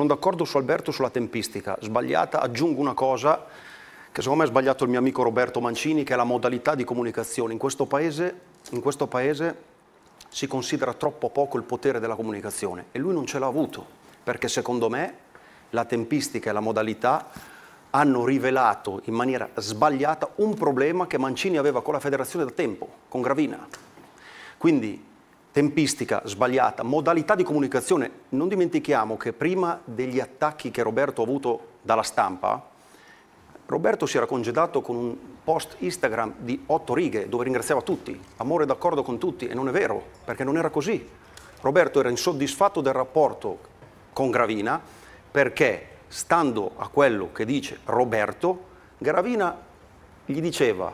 Sono d'accordo su Alberto sulla tempistica, sbagliata, aggiungo una cosa che secondo me ha sbagliato il mio amico Roberto Mancini, che è la modalità di comunicazione. In questo paese, in questo paese si considera troppo poco il potere della comunicazione e lui non ce l'ha avuto, perché secondo me la tempistica e la modalità hanno rivelato in maniera sbagliata un problema che Mancini aveva con la federazione da tempo, con Gravina. Quindi tempistica sbagliata, modalità di comunicazione. Non dimentichiamo che prima degli attacchi che Roberto ha avuto dalla stampa, Roberto si era congedato con un post Instagram di otto righe dove ringraziava tutti, amore d'accordo con tutti, e non è vero, perché non era così. Roberto era insoddisfatto del rapporto con Gravina perché, stando a quello che dice Roberto, Gravina gli diceva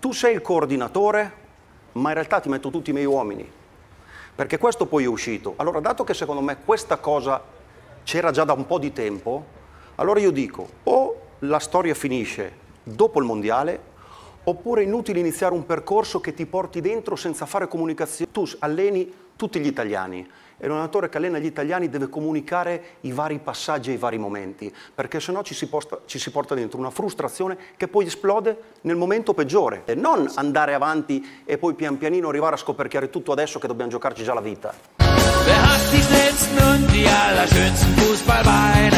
tu sei il coordinatore, ma in realtà ti metto tutti i miei uomini, perché questo poi è uscito. Allora, dato che secondo me questa cosa c'era già da un po' di tempo, allora io dico, o la storia finisce dopo il mondiale, oppure è inutile iniziare un percorso che ti porti dentro senza fare comunicazione. Tu alleni tutti gli italiani è un allenatore che allena gli italiani deve comunicare i vari passaggi e i vari momenti, perché sennò ci si, posta, ci si porta dentro una frustrazione che poi esplode nel momento peggiore. E non andare avanti e poi pian pianino arrivare a scoperchiare tutto adesso che dobbiamo giocarci già la vita. Wer hat die schnellsten und die allerschönsten Fußballbeine?